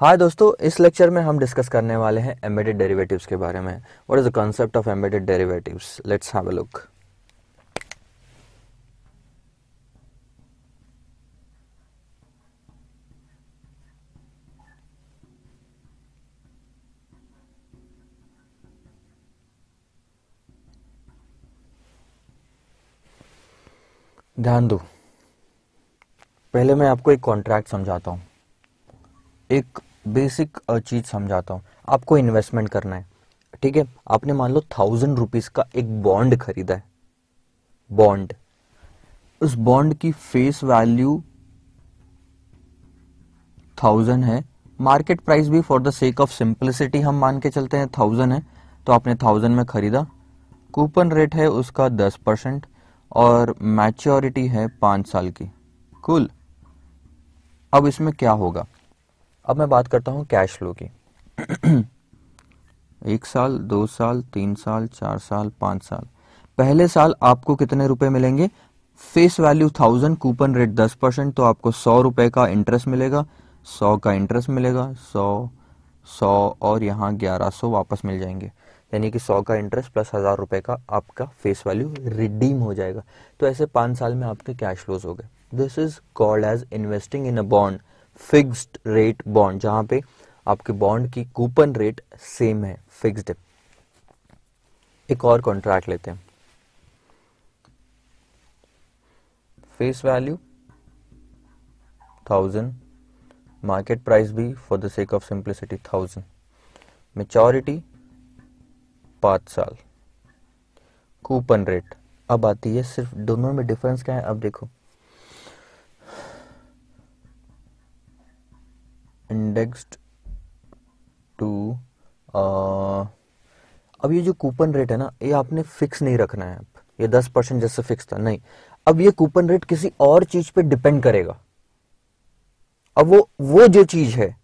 हाय दोस्तों इस लेक्चर में हम डिस्कस करने वाले हैं एम्बेडेड डेरिवेटिव्स के बारे में what is the concept of embedded derivatives let's have a look ध्यान दो पहले मैं आपको एक कॉन्ट्रैक्ट समझाता हूँ एक बेसिक चीज़ समझाता हूँ आपको इन्वेस्टमेंट करना है ठीक है आपने मान लो थाउजेंड रुपीज़ का एक बॉन्ड खरीदा है बॉन्ड उस बॉन्ड की फेस वैल्यू थाउजेंड है मार्केट प्राइस भी for the sake of simplicity हम मान के चलते हैं थाउजेंड है तो आपने थाउजेंड में खरीदा कूपन रेट है उसका दस परसेंट और मैच्योरिटी है पांच साल की कुल अब इसमें क्या होगा अब मैं बात करता हूं कैश फ्लो की एक साल दो साल तीन साल चार साल पांच साल पहले साल आपको कितने रुपए मिलेंगे face value thousand coupon rate दस परसेंट तो आपको सौ रुपए का इंटरेस्ट मिलेगा सौ का इंटरेस्ट मिलेगा सौ सौ और यहां ग्यारह सौ वापस मिल जाएंगे यानी कि सौ का इंटरेस्ट प्लस हज़ार रुपये का आपका फेस वैल्यू रिडीम हो जाएगा तो ऐसे पाँच साल में आपके कैश फ्लोज हो गए this is called as investing in a bond fixed rate bond जहाँ पे आपके बॉन्ड की कूपन रेट सेम है फिक्स्ड एक और कॉन्ट्रैक्ट लेते हैं face value thousand market price भी for the sake of simplicity thousand maturity पाँच साल कूपन रेट अब आती है सिर्फ दोनों में डिफरेंस क्या है अब देखो इंडेक्स्ड टू अब ये जो कूपन रेट है ना ये आपने फिक्स नहीं रखना है ये दस परसेंट जैसे फिक्स था नहीं अब ये कूपन रेट किसी और चीज पे डिपेंड करेगा अब वो वो जो चीज है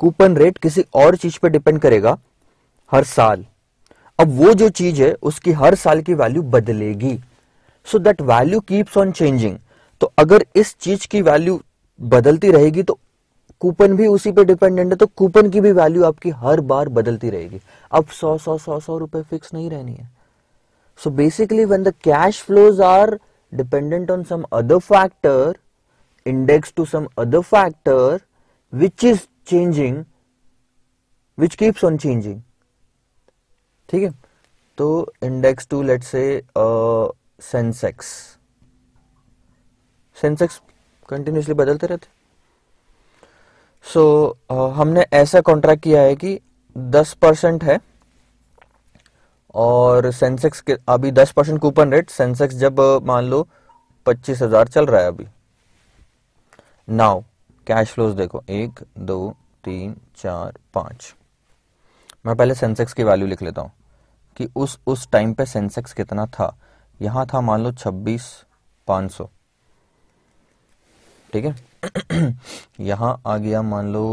कूपन रेट किसी और चीज पे डिपेंड करेगा हर साल अब वो जो चीज है उसकी हर साल की वैल्यू बदलेगी so that value keeps on changing तो अगर इस चीज की वैल्यू बदलती रहेगी तो कूपन भी उसी पे डिपेंडेंट है तो कूपन की भी वैल्यू आपकी हर बार बदलती रहेगी अब सौ सौ सौ सौ रुपए फिक्स नहीं रहनी है so basically when the cash flows are dependent on some other factor index to some other factor which is changing which keeps on changing ठीक है तो index to let's say Sensex Sensex continuously बदलते रहते सो so, uh, हमने ऐसा contract किया है कि 10 परसेंट है और सेंसेक्स के अभी 10 परसेंट कूपन रेट सेंसेक्स जब uh, मान लो पच्चीस हजार चल रहा है अभी नाउ कैश फ्लोज देखो एक दो तीन चार पांच मैं पहले सेंसेक्स की वैल्यू लिख लेता हूँ कि उस उस टाइम पे सेंसेक्स कितना था यहाँ था मान लो छब्बीस पाँच सौ ठीक है यहाँ आ गया मान लो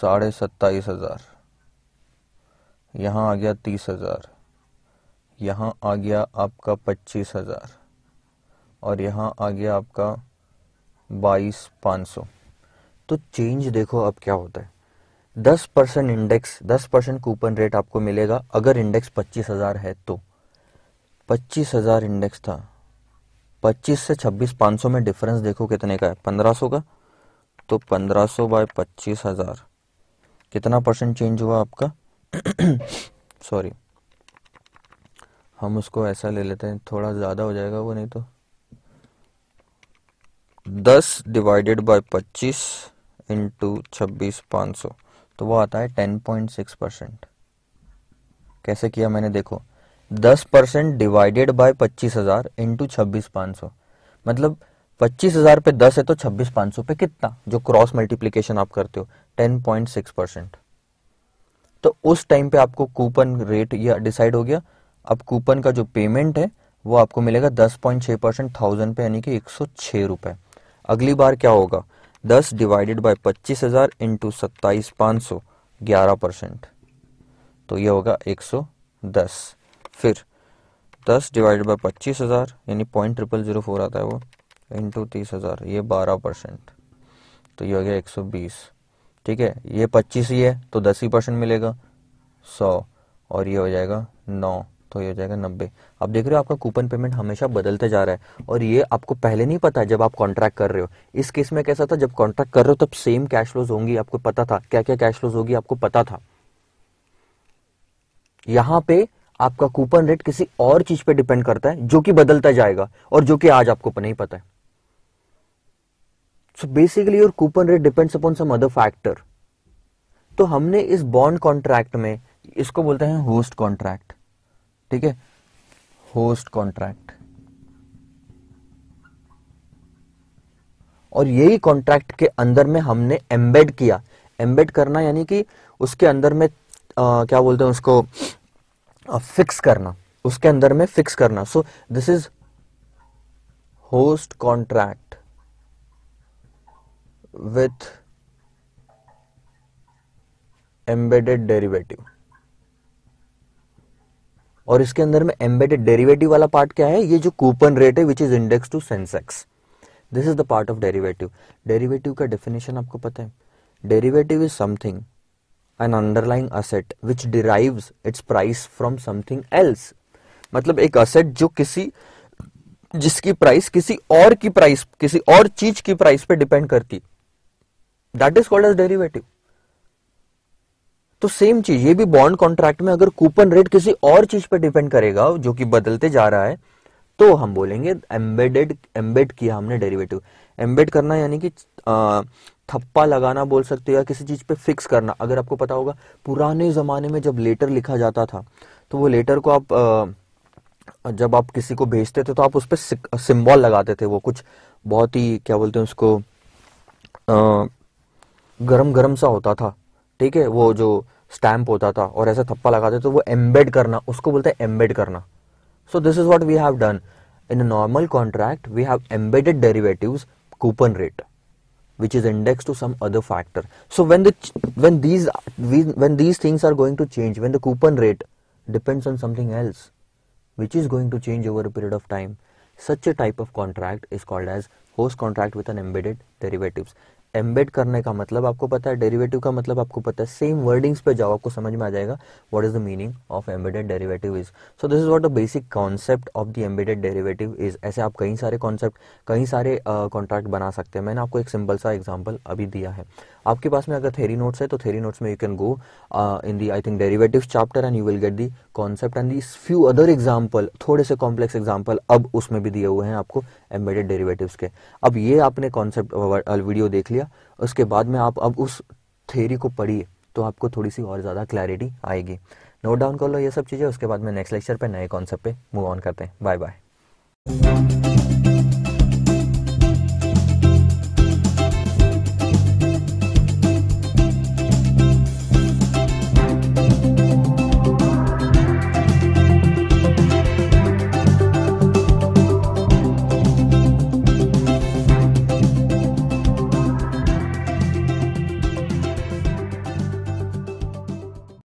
साढ़े सत्ताईस हज़ार यहाँ आ गया तीस हज़ार यहाँ आ गया आपका पच्चीस हज़ार और यहाँ आ गया आपका बाईस पाँच सौ तो चेंज देखो अब क्या होता है दस परसेंट इंडेक्स दस परसेंट कूपन रेट आपको मिलेगा अगर इंडेक्स पच्चीस हजार है तो पच्चीस हजार इंडेक्स था पच्चीस से छब्बीस पाँच सौ में डिफरेंस देखो कितने का है पंद्रह सौ का तो पंद्रह सौ बाय पच्चीस हजार कितना परसेंट चेंज हुआ आपका सॉरी हम उसको ऐसा ले लेते हैं थोड़ा ज़्यादा हो जाएगा वो नहीं तो दस डिवाइडेड बाय पच्चीस इंटू छब्बीस पाँच सौ तो वो आता है टेन पॉइंट सिक्स परसेंट कैसे किया मैंने देखो दस परसेंट डिवाइडेड बाय पच्चीस हजार इंटू छब्बीस पाँच सौ मतलब पच्चीस हजार पे दस है तो छब्बीस पाँच सौ पे कितना जो क्रॉस मल्टीप्लीकेशन आप करते हो टेन पॉइंट सिक्स परसेंट तो उस टाइम पे आपको कूपन रेट या डिसाइड हो गया अब कूपन का जो पेमेंट है वो आपको मिलेगा दस पॉइंट छः परसेंट थाउजेंड पे यानी कि एक सौ छः रुपये अगली बार क्या होगा दस डिवाइडेड बाय पच्चीस हज़ार इंटू सत्ताईस पाँच सौ ग्यारह परसेंट तो ये होगा एक सौ दस फिर दस डिवाइड बाई पच्चीस हज़ार यानी पॉइंट ट्रिपल ज़ीरो फोर आता है वो इंटू तीस हज़ार ये बारह परसेंट तो ये हो गया एक सौ बीस ठीक है ये पच्चीस ही है तो दस ही परसेंट मिलेगा सौ और ये हो जाएगा नौ तो ये हो जाएगा नब्बे अब देख रहे हो आपका कूपन पेमेंट हमेशा बदलते जा रहा है और ये आपको पहले नहीं पता जब आप कॉन्ट्रैक्ट कर रहे हो इस केस में कैसा था जब कॉन्ट्रैक्ट कर रहे हो तब सेम कैश फ्लोज होंगी आपको पता था क्या क्या कैश फ्लोज होगी आपको पता था यहां पे आपका कूपन रेट किसी और चीज पे डिपेंड करता है जो कि बदलता जाएगा और जो कि आज आपको नहीं पता है so basically your coupon rate depends upon some other factor तो हमने इस बॉन्ड कॉन्ट्रैक्ट में इसको बोलते हैं होस्ट कॉन्ट्रैक्ट ठीक है होस्ट कॉन्ट्रैक्ट और यही कॉन्ट्रैक्ट के अंदर में हमने एम्बेड किया एम्बेड करना यानी कि उसके अंदर में आ, क्या बोलते हैं उसको आ, फिक्स करना उसके अंदर में फिक्स करना so this is host contract with embedded derivative और इसके अंदर में एम्बेडेड डेरिवेटिव वाला पार्ट क्या है ये जो कूपन रेट है which is index to Sensex this is the part of derivative derivative का डेफिनेशन आपको पता है derivative is something an underlying asset which derive its price from something else मतलब एक असेट जो किसी जिसकी प्राइस किसी और की प्राइस किसी और चीज की प्राइस पे डिपेंड करती that is called as derivative तो सेम चीज ये भी बॉन्ड कॉन्ट्रैक्ट में अगर कूपन रेट किसी और चीज पर डिपेंड करेगा जो कि बदलते जा रहा है तो हम बोलेंगे एम्बेडेड एम्बेड किया हमने डेरिवेटिव एम्बेड करना यानी कि थप्पा लगाना बोल सकते हो या किसी चीज पे फिक्स करना अगर आपको पता होगा पुराने जमाने में जब लेटर लिखा जाता था तो वो लेटर को आप आ, जब आप किसी को भेजते थे तो आप उस पर सिम्बॉल लगाते थे वो कुछ बहुत ही क्या बोलते हैं उसको गर्म गर्म सा होता था ठीक है वो जो स्टैम्प होता था और ऐसा थप्पा लगाते तो वो embed करना उसको बोलते हैं एम्बेड करना so this is what we have done in normal contract we have embedded derivatives coupon rate which is indexed to some other factor so when the when these when these things are going to change when the coupon rate depends on something else which is going to change over a period of time such a type of contract is called as host contract with an embedded derivatives embed करने का मतलब आपको पता है derivative का मतलब आपको पता है सेम वर्डिंग्स पे जाओ आपको समझ में आ जाएगा what is the meaning of embedded derivative is so this is what the basic concept of the embedded derivative is ऐसे आप कई सारे कॉन्सेप्ट कई सारे कॉन्ट्रैक्ट uh, बना सकते हैं मैंने आपको एक सिंपल सा एग्जाम्पल अभी दिया है आपके पास में अगर थेरी नोट्स है तो थेरी नोट्स में you can go in the I think derivative chapter and you will get the concept and the few other example थोड़े से कॉम्प्लेक्स एग्जाम्पल अब उसमें भी दिए हुए हैं आपको एम्बेडेड डेरिवेटिव के अब ये आपने कॉन्सेप्ट वीडियो देख लिया उसके बाद में आप अब उस थेरी को पढ़िए तो आपको थोड़ी सी और ज़्यादा क्लैरिटी आएगी नोट डाउन कर लो ये सब चीज़ें उसके बाद में नेक्स्ट लेक्चर पे नए कॉन्सेप्ट पे मूव ऑन करते हैं बाय बाय